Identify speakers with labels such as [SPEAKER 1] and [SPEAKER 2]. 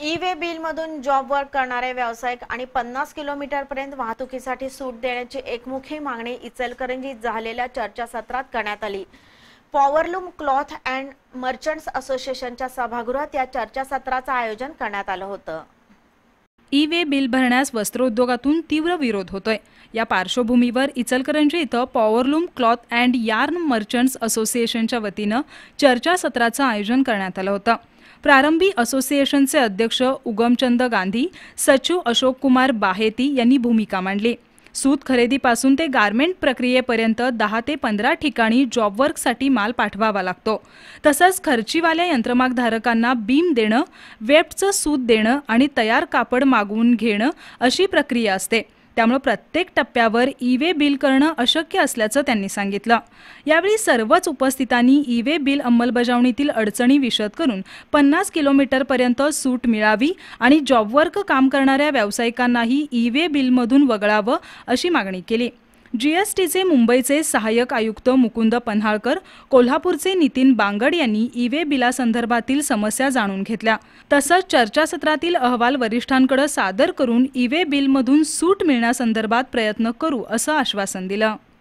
[SPEAKER 1] E way बिलमधून job work करणारे व्यावसायिक आणि पन्नास किलोमीटरपर्यंत वाहतुकीसाठी सूट देण्याची एकमुखी मागणी इचलकरंजीत झालेल्या चर्चासत्रात करण्यात आली पॉवरलूम क्लॉथ अँड मर्चंट्स असोसिएशनच्या सभागृहात या चर्चासत्राचं आयोजन करण्यात आलं होतं
[SPEAKER 2] ई वे बिल भरण्यास वस्त्रोद्योगातून तीव्र विरोध होतोय या पार्श्वभूमीवर इचलकरंजी इथं powerloom cloth and yarn merchants असोसिएशनच्या वतीनं चर्चासत्राचं आयोजन करण्यात आलं होतं प्रारंभी असोसिएशनचे अध्यक्ष उगमचंद गांधी सचिव अशोक कुमार बाहेती यांनी भूमिका मांडली सूत खरेदीपासून ते गारमेंट प्रक्रियेपर्यंत दहा ते पंधरा ठिकाणी जॉबवर्कसाठी माल पाठवावा लागतो तसंच खर्चीवाल्या यंत्रमागधारकांना बीम देणं वेबचं सूत देणं आणि तयार कापड मागवून घेणं अशी प्रक्रिया असते त्यामुळे प्रत्येक टप्प्यावर ई वे बिल करणं अशक्य असल्याचं त्यांनी सांगितलं यावेळी सर्वच उपस्थितांनी ई वे बिल अंमलबजावणीतील अडचणी विशद करून पन्नास किलोमीटरपर्यंत सूट मिळावी आणि जॉबवर्क काम करणाऱ्या व्यावसायिकांनाही ई वे बिलमधून वगळावं अशी मागणी केली जीएसटीचे मुंबईचे सहाय्यक आयुक्त मुकुंद पन्हाळकर कोल्हापूरचे नितीन बांगड यांनी ईवे बिलासंदर्भातील समस्या जाणून घेतल्या तसंच चर्चासत्रातील अहवाल वरिष्ठांकडे सादर करून ईवे बिलमधून सूट मिळण्यासंदर्भात प्रयत्न करू असं आश्वासन दिलं